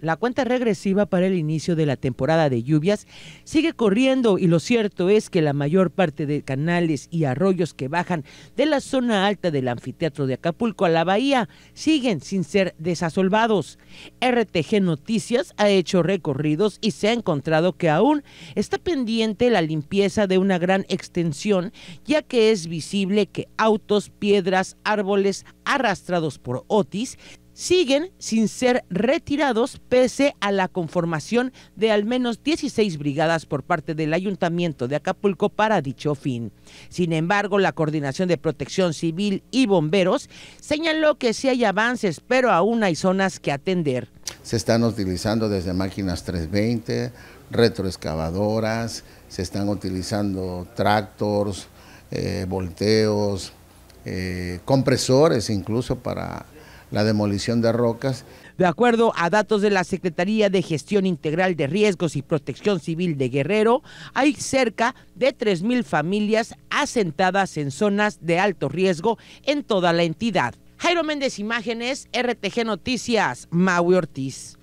La cuenta regresiva para el inicio de la temporada de lluvias sigue corriendo y lo cierto es que la mayor parte de canales y arroyos que bajan de la zona alta del anfiteatro de Acapulco a la bahía siguen sin ser desasolvados. RTG Noticias ha hecho recorridos y se ha encontrado que aún está pendiente la limpieza de una gran extensión ya que es visible que autos, piedras, árboles arrastrados por Otis siguen sin ser retirados pese a la conformación de al menos 16 brigadas por parte del Ayuntamiento de Acapulco para dicho fin. Sin embargo, la Coordinación de Protección Civil y Bomberos señaló que sí hay avances, pero aún hay zonas que atender. Se están utilizando desde máquinas 320, retroexcavadoras, se están utilizando tractors, eh, volteos, eh, compresores incluso para la demolición de rocas. De acuerdo a datos de la Secretaría de Gestión Integral de Riesgos y Protección Civil de Guerrero, hay cerca de 3.000 familias asentadas en zonas de alto riesgo en toda la entidad. Jairo Méndez Imágenes, RTG Noticias, Maui Ortiz.